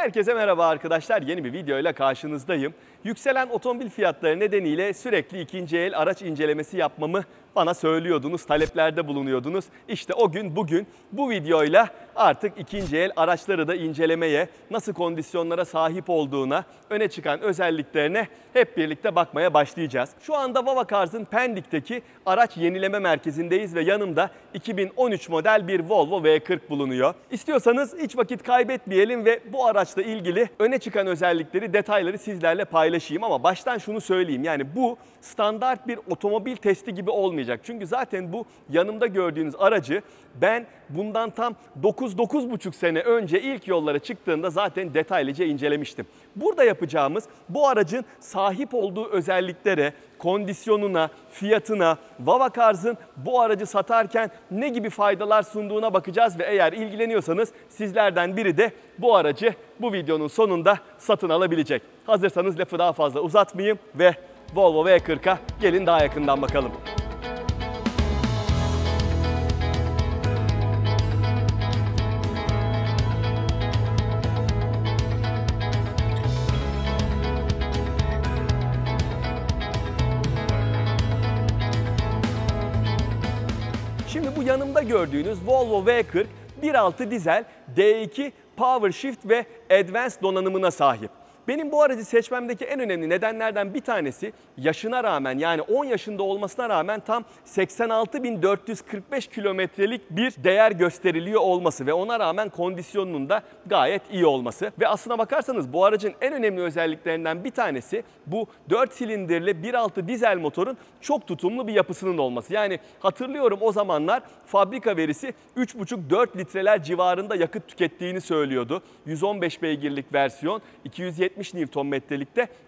Herkese merhaba arkadaşlar. Yeni bir videoyla karşınızdayım. Yükselen otomobil fiyatları nedeniyle sürekli ikinci el araç incelemesi yapmamı bana söylüyordunuz, taleplerde bulunuyordunuz. İşte o gün bugün bu videoyla artık ikinci el araçları da incelemeye, nasıl kondisyonlara sahip olduğuna, öne çıkan özelliklerine hep birlikte bakmaya başlayacağız. Şu anda Vava Cars'ın Pendik'teki araç yenileme merkezindeyiz ve yanımda 2013 model bir Volvo V40 bulunuyor. İstiyorsanız hiç vakit kaybetmeyelim ve bu araçla ilgili öne çıkan özellikleri, detayları sizlerle paylaşayım ama baştan şunu söyleyeyim. Yani bu standart bir otomobil testi gibi olmuyor olmayacak. Çünkü zaten bu yanımda gördüğünüz aracı ben bundan tam 9-9,5 sene önce ilk yollara çıktığında zaten detaylıca incelemiştim. Burada yapacağımız bu aracın sahip olduğu özelliklere, kondisyonuna, fiyatına, Vavakarz'ın bu aracı satarken ne gibi faydalar sunduğuna bakacağız ve eğer ilgileniyorsanız sizlerden biri de bu aracı bu videonun sonunda satın alabilecek. Hazırsanız lafı daha fazla uzatmayayım ve Volvo V40'a gelin daha yakından bakalım. yanımda gördüğünüz Volvo V40 1.6 dizel D2 Power Shift ve Advanced donanımına sahip. Benim bu aracı seçmemdeki en önemli nedenlerden bir tanesi yaşına rağmen yani 10 yaşında olmasına rağmen tam 86.445 kilometrelik bir değer gösteriliyor olması ve ona rağmen kondisyonunun da gayet iyi olması. Ve aslına bakarsanız bu aracın en önemli özelliklerinden bir tanesi bu 4 silindirli 1.6 dizel motorun çok tutumlu bir yapısının olması. Yani hatırlıyorum o zamanlar fabrika verisi 3.5-4 litreler civarında yakıt tükettiğini söylüyordu. 115 beygirlik versiyon 270 170 Nm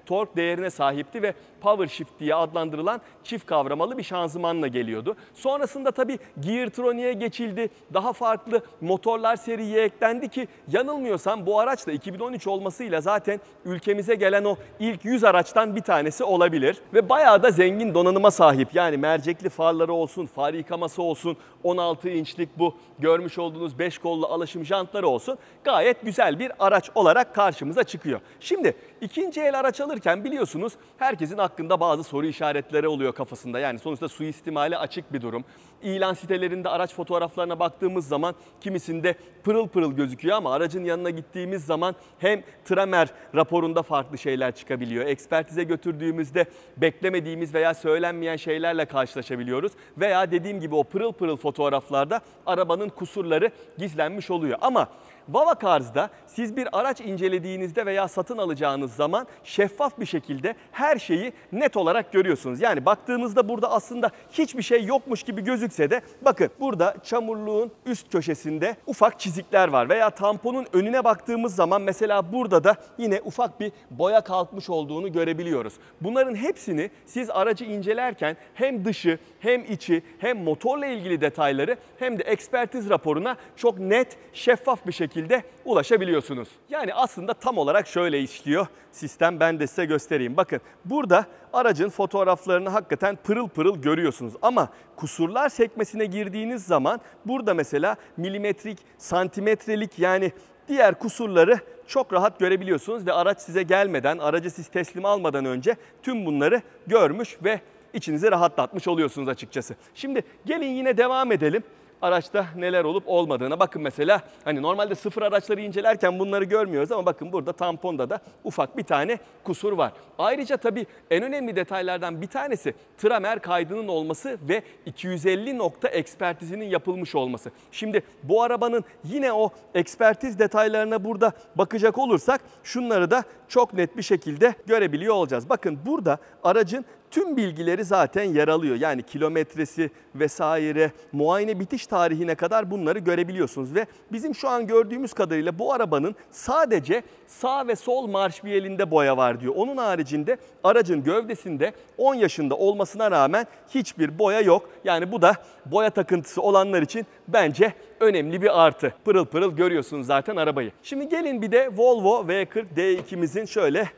tork değerine sahipti ve power shift diye adlandırılan çift kavramalı bir şanzımanla geliyordu. Sonrasında tabii Geartroni'ye geçildi. Daha farklı motorlar seriye eklendi ki yanılmıyorsam bu araç da 2013 olmasıyla zaten ülkemize gelen o ilk 100 araçtan bir tanesi olabilir. Ve bayağı da zengin donanıma sahip. Yani mercekli farları olsun, far yıkaması olsun, 16 inçlik bu görmüş olduğunuz 5 kollu alaşım jantları olsun. Gayet güzel bir araç olarak karşımıza çıkıyor. Şimdi Şimdi ikinci el araç alırken biliyorsunuz herkesin hakkında bazı soru işaretleri oluyor kafasında. Yani sonuçta suistimali açık bir durum. İlan sitelerinde araç fotoğraflarına baktığımız zaman kimisinde pırıl pırıl gözüküyor ama aracın yanına gittiğimiz zaman hem Tramer raporunda farklı şeyler çıkabiliyor. Ekspertize götürdüğümüzde beklemediğimiz veya söylenmeyen şeylerle karşılaşabiliyoruz. Veya dediğim gibi o pırıl pırıl fotoğraflarda arabanın kusurları gizlenmiş oluyor. Ama Vava Cars'da siz bir araç incelediğinizde veya satın alacağınız zaman şeffaf bir şekilde her şeyi net olarak görüyorsunuz. Yani baktığınızda burada aslında hiçbir şey yokmuş gibi gözükse de bakın burada çamurluğun üst köşesinde ufak çizikler var veya tamponun önüne baktığımız zaman mesela burada da yine ufak bir boya kalkmış olduğunu görebiliyoruz. Bunların hepsini siz aracı incelerken hem dışı hem içi hem motorla ilgili detayları hem de ekspertiz raporuna çok net şeffaf bir şekilde şekilde ulaşabiliyorsunuz. Yani aslında tam olarak şöyle işliyor sistem. Ben de size göstereyim. Bakın burada aracın fotoğraflarını hakikaten pırıl pırıl görüyorsunuz. Ama kusurlar sekmesine girdiğiniz zaman burada mesela milimetrik, santimetrelik yani diğer kusurları çok rahat görebiliyorsunuz ve araç size gelmeden, aracı siz teslim almadan önce tüm bunları görmüş ve içinizi rahatlatmış oluyorsunuz açıkçası. Şimdi gelin yine devam edelim araçta neler olup olmadığına. Bakın mesela hani normalde sıfır araçları incelerken bunları görmüyoruz ama bakın burada tamponda da ufak bir tane kusur var. Ayrıca tabii en önemli detaylardan bir tanesi tramer kaydının olması ve 250 nokta ekspertizinin yapılmış olması. Şimdi bu arabanın yine o ekspertiz detaylarına burada bakacak olursak şunları da çok net bir şekilde görebiliyor olacağız. Bakın burada aracın tüm bilgileri zaten yer alıyor. Yani kilometresi vesaire, muayene bitiş tarihine kadar bunları görebiliyorsunuz ve bizim şu an gördüğümüz kadarıyla bu arabanın sadece sağ ve sol marş marşviyelinde boya var diyor. Onun haricinde aracın gövdesinde 10 yaşında olmasına rağmen hiçbir boya yok. Yani bu da boya takıntısı olanlar için bence önemli bir artı. Pırıl pırıl görüyorsunuz zaten arabayı. Şimdi gelin bir de Volvo V40 D2'mizin şöyle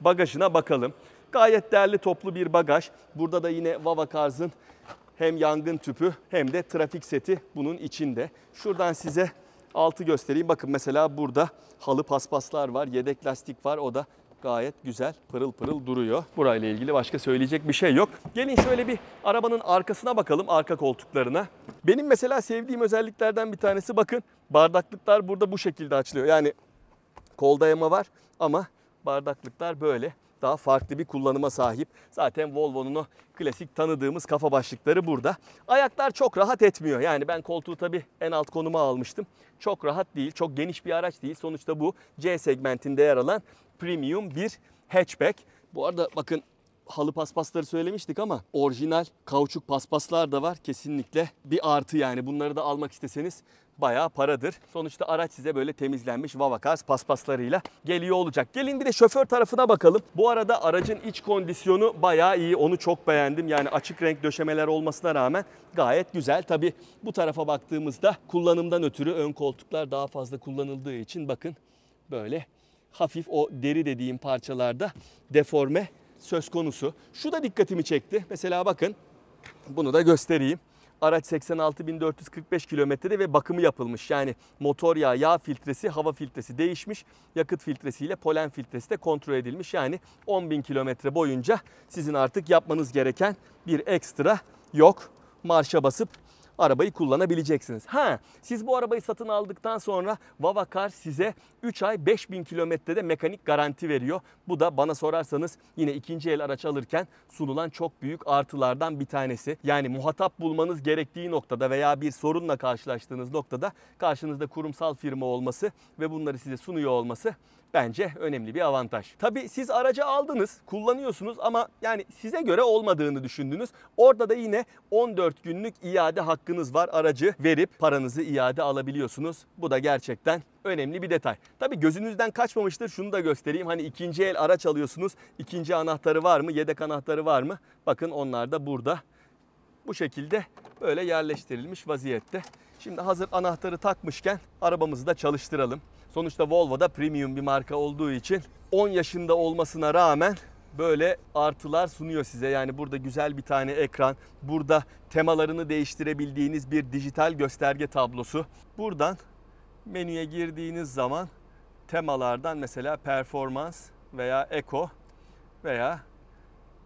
bagajına bakalım. Gayet değerli toplu bir bagaj. Burada da yine Vava Cars'ın hem yangın tüpü hem de trafik seti bunun içinde. Şuradan size altı göstereyim. Bakın mesela burada halı paspaslar var, yedek lastik var. O da gayet güzel pırıl pırıl duruyor. Burayla ilgili başka söyleyecek bir şey yok. Gelin şöyle bir arabanın arkasına bakalım arka koltuklarına. Benim mesela sevdiğim özelliklerden bir tanesi bakın bardaklıklar burada bu şekilde açılıyor. Yani kol dayama var ama bardaklıklar böyle daha farklı bir kullanıma sahip. Zaten Volvo'nun o klasik tanıdığımız kafa başlıkları burada. Ayaklar çok rahat etmiyor. Yani ben koltuğu tabii en alt konuma almıştım. Çok rahat değil, çok geniş bir araç değil. Sonuçta bu C segmentinde yer alan premium bir hatchback. Bu arada bakın halı paspasları söylemiştik ama orijinal kauçuk paspaslar da var. Kesinlikle bir artı yani bunları da almak isteseniz bayağı paradır. Sonuçta araç size böyle temizlenmiş Vavakars paspaslarıyla geliyor olacak. Gelin bir de şoför tarafına bakalım. Bu arada aracın iç kondisyonu bayağı iyi. Onu çok beğendim. Yani açık renk döşemeler olmasına rağmen gayet güzel. Tabi bu tarafa baktığımızda kullanımdan ötürü ön koltuklar daha fazla kullanıldığı için bakın böyle hafif o deri dediğim parçalarda deforme söz konusu. Şu da dikkatimi çekti. Mesela bakın bunu da göstereyim. Araç 86.445 kilometrede ve bakımı yapılmış. Yani motor yağı, yağ filtresi, hava filtresi değişmiş. Yakıt filtresiyle polen filtresi de kontrol edilmiş. Yani 10.000 kilometre boyunca sizin artık yapmanız gereken bir ekstra yok. Marşa basıp arabayı kullanabileceksiniz. Ha, siz bu arabayı satın aldıktan sonra Vavakar size 3 ay 5000 kilometrede mekanik garanti veriyor. Bu da bana sorarsanız yine ikinci el araç alırken sunulan çok büyük artılardan bir tanesi. Yani muhatap bulmanız gerektiği noktada veya bir sorunla karşılaştığınız noktada karşınızda kurumsal firma olması ve bunları size sunuyor olması bence önemli bir avantaj. Tabi siz aracı aldınız, kullanıyorsunuz ama yani size göre olmadığını düşündünüz. Orada da yine 14 günlük iade hakkınız var. Aracı verip paranızı iade alabiliyorsunuz. Bu da gerçekten önemli bir detay. Tabi gözünüzden kaçmamıştır şunu da göstereyim. Hani ikinci el araç alıyorsunuz. İkinci anahtarı var mı? Yedek anahtarı var mı? Bakın onlar da burada bu şekilde böyle yerleştirilmiş vaziyette. Şimdi hazır anahtarı takmışken arabamızı da çalıştıralım. Sonuçta Volvo da premium bir marka olduğu için 10 yaşında olmasına rağmen böyle artılar sunuyor size. Yani burada güzel bir tane ekran, burada temalarını değiştirebildiğiniz bir dijital gösterge tablosu. Buradan menüye girdiğiniz zaman temalardan mesela performans veya eko veya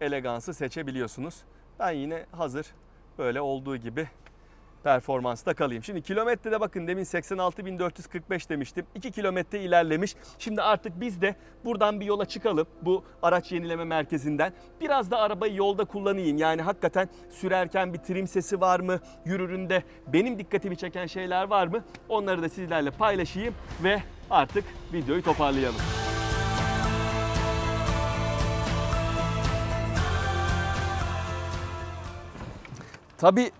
elegansı seçebiliyorsunuz. Ben yine hazır böyle olduğu gibi performansta kalayım. Şimdi kilometrede bakın demin 86.445 demiştim. 2 kilometre ilerlemiş. Şimdi artık biz de buradan bir yola çıkalım bu araç yenileme merkezinden. Biraz da arabayı yolda kullanayım. Yani hakikaten sürerken bir trim sesi var mı? Yürüründe benim dikkatimi çeken şeyler var mı? Onları da sizlerle paylaşayım ve artık videoyu toparlayalım. Tabi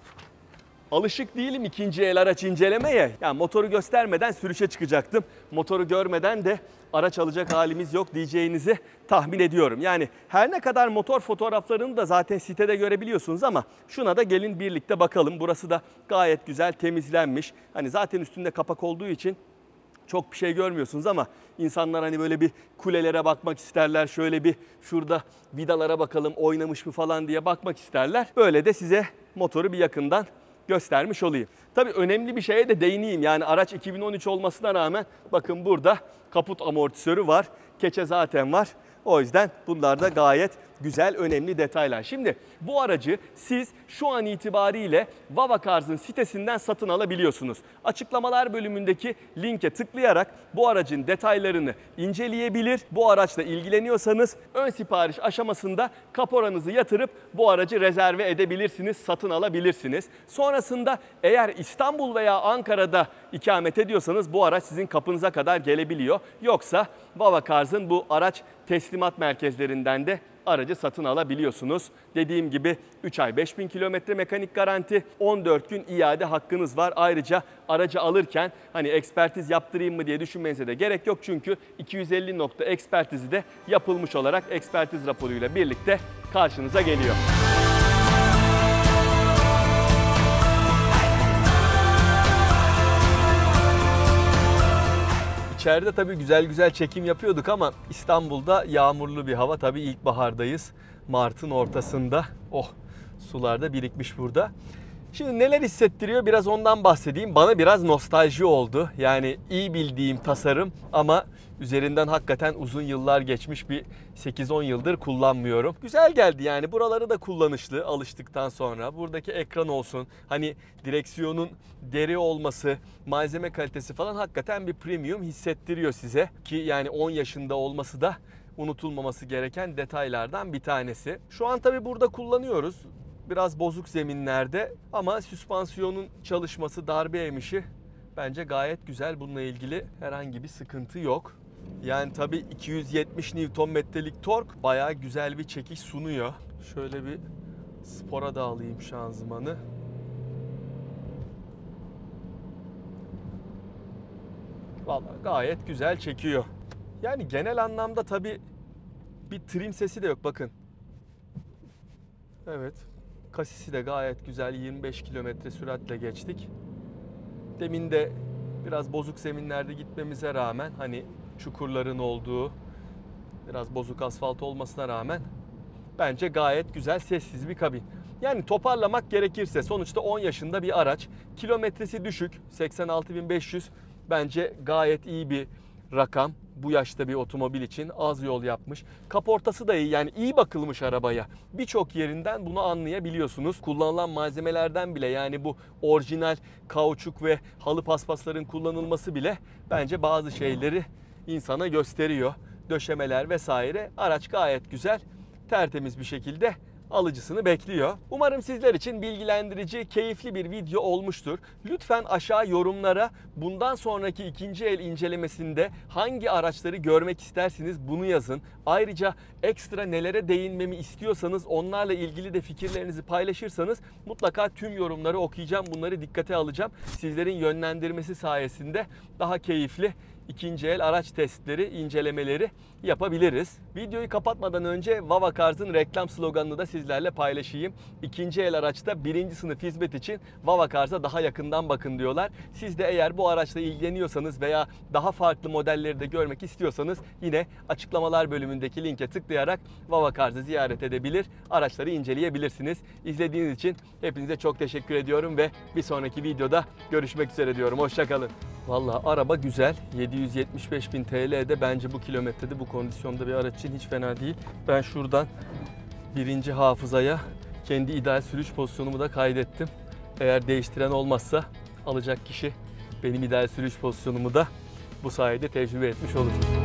Alışık değilim ikinci el araç incelemeye. Yani motoru göstermeden sürüşe çıkacaktım. Motoru görmeden de araç alacak halimiz yok diyeceğinizi tahmin ediyorum. Yani her ne kadar motor fotoğraflarını da zaten sitede görebiliyorsunuz ama şuna da gelin birlikte bakalım. Burası da gayet güzel temizlenmiş. Hani zaten üstünde kapak olduğu için çok bir şey görmüyorsunuz ama insanlar hani böyle bir kulelere bakmak isterler. Şöyle bir şurada vidalara bakalım oynamış mı falan diye bakmak isterler. Böyle de size motoru bir yakından göstermiş olayım. Tabii önemli bir şeye de değineyim. Yani araç 2013 olmasına rağmen bakın burada kaput amortisörü var. Keçe zaten var. O yüzden bunlar da gayet güzel önemli detaylar. Şimdi bu aracı siz şu an itibariyle Vava Cars'ın sitesinden satın alabiliyorsunuz. Açıklamalar bölümündeki linke tıklayarak bu aracın detaylarını inceleyebilir. Bu araçla ilgileniyorsanız ön sipariş aşamasında kaporanızı yatırıp bu aracı rezerve edebilirsiniz, satın alabilirsiniz. Sonrasında eğer İstanbul veya Ankara'da ikamet ediyorsanız bu araç sizin kapınıza kadar gelebiliyor. Yoksa Vava Cars'ın bu araç teslimat merkezlerinden de aracı satın alabiliyorsunuz. Dediğim gibi 3 ay 5000 kilometre mekanik garanti, 14 gün iade hakkınız var. Ayrıca aracı alırken hani ekspertiz yaptırayım mı diye düşünmenize de gerek yok. Çünkü 250 nokta ekspertizi de yapılmış olarak ekspertiz raporuyla birlikte karşınıza geliyor. İçeride tabii güzel güzel çekim yapıyorduk ama İstanbul'da yağmurlu bir hava. Tabii ilkbahardayız. Mart'ın ortasında. Oh sularda birikmiş burada. Şimdi neler hissettiriyor biraz ondan bahsedeyim. Bana biraz nostalji oldu. Yani iyi bildiğim tasarım ama üzerinden hakikaten uzun yıllar geçmiş bir 8-10 yıldır kullanmıyorum. Güzel geldi yani buraları da kullanışlı alıştıktan sonra. Buradaki ekran olsun hani direksiyonun deri olması, malzeme kalitesi falan hakikaten bir premium hissettiriyor size. Ki yani 10 yaşında olması da unutulmaması gereken detaylardan bir tanesi. Şu an tabi burada kullanıyoruz biraz bozuk zeminlerde ama süspansiyonun çalışması, darbe emişi bence gayet güzel. Bununla ilgili herhangi bir sıkıntı yok. Yani tabi 270 Nm'lik tork baya güzel bir çekiş sunuyor. Şöyle bir spora da alayım şanzımanı. Valla gayet güzel çekiyor. Yani genel anlamda tabi bir trim sesi de yok bakın. Evet. Kasisi de gayet güzel 25 kilometre süratle geçtik. Demin de biraz bozuk zeminlerde gitmemize rağmen hani çukurların olduğu biraz bozuk asfalt olmasına rağmen bence gayet güzel sessiz bir kabin. Yani toparlamak gerekirse sonuçta 10 yaşında bir araç. Kilometresi düşük 86.500 bence gayet iyi bir rakam bu yaşta bir otomobil için az yol yapmış. Kaportası da iyi yani iyi bakılmış arabaya. Birçok yerinden bunu anlayabiliyorsunuz. Kullanılan malzemelerden bile yani bu orijinal kauçuk ve halı paspasların kullanılması bile bence bazı şeyleri insana gösteriyor. Döşemeler vesaire. Araç gayet güzel, tertemiz bir şekilde alıcısını bekliyor. Umarım sizler için bilgilendirici, keyifli bir video olmuştur. Lütfen aşağı yorumlara bundan sonraki ikinci el incelemesinde hangi araçları görmek istersiniz bunu yazın. Ayrıca ekstra nelere değinmemi istiyorsanız onlarla ilgili de fikirlerinizi paylaşırsanız mutlaka tüm yorumları okuyacağım. Bunları dikkate alacağım. Sizlerin yönlendirmesi sayesinde daha keyifli ikinci el araç testleri, incelemeleri yapabiliriz. Videoyu kapatmadan önce Vava Cars'ın reklam sloganını da sizlerle paylaşayım. İkinci el araçta birinci sınıf hizmet için Vava Cars'a daha yakından bakın diyorlar. Siz de eğer bu araçla ilgileniyorsanız veya daha farklı modelleri de görmek istiyorsanız yine açıklamalar bölümündeki linke tıklayarak Vava Cars'ı ziyaret edebilir, araçları inceleyebilirsiniz. İzlediğiniz için hepinize çok teşekkür ediyorum ve bir sonraki videoda görüşmek üzere diyorum. Hoşçakalın. Valla araba güzel. 775 bin TL'de bence bu kilometrede bu kondisyonda bir araç için hiç fena değil. Ben şuradan birinci hafızaya kendi ideal sürüş pozisyonumu da kaydettim. Eğer değiştiren olmazsa alacak kişi benim ideal sürüş pozisyonumu da bu sayede tecrübe etmiş olur.